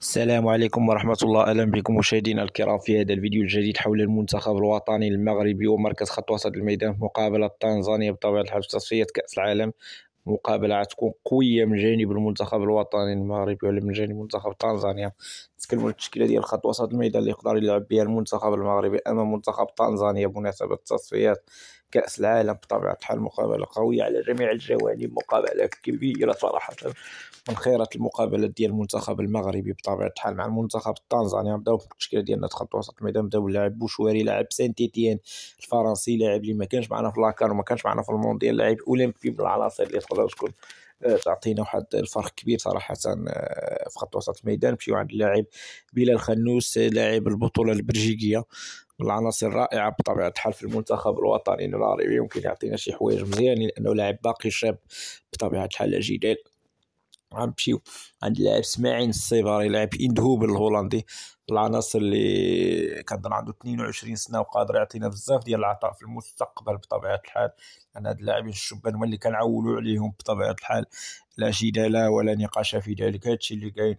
السلام عليكم ورحمة الله أهلا بكم مشاهدينا الكرام في هذا الفيديو الجديد حول المنتخب الوطني المغربي ومركز خط وسط الميدان في مقابلة تنزانيا بطبيعة الحال في تصفية كأس العالم مقابله تكون قويه من جانب المنتخب الوطني المغربي ولا من جانب منتخب تنزانيا نتكلم على التشكيله ديال خط وسط الميدان اللي يقدر يلعب بها المنتخب المغربي امام منتخب تنزانيا بمناسبه تصفيات كاس العالم بطبيعه الحال مقابله قويه على جميع الجوانب مقابله كبيره صراحه من خيرة المقابلات ديال المنتخب المغربي بطبيعه الحال مع المنتخب التنزاني نبداو في التشكيله ديالنا خط وسط الميدان بداو لاعب بوشواري لاعب سانتيتيان الفرنسي لاعب اللي ما كانش معنا في لاكار وما كانش معنا في المونديال لاعب اولمبي من العناصر اللي نقدر تكون آه، تعطينا واحد الفرق كبير صراحه آه، في خط وسط الميدان مشيو عند اللاعب بلال خنوس آه، لاعب البطوله البلجيكيه من العناصر الرائعه بطبيعه الحال في المنتخب الوطني المغربي يمكن يعطينا شي حوايج مزيانين لانه لاعب باقي شاب بطبيعه الحال جدال غنمشيو عند اللاعب سماعين الصباري لاعب اندهوب الهولندي العناصر اللي كنظن عنده 22 سنه وقادر يعطينا بزاف ديال العطاء في المستقبل بطبيعه الحال لان هاد اللاعبين الشبان هما اللي كنعولوا عليهم بطبيعه الحال لا جدال ولا نقاش في ذلك هادشي اللي كاين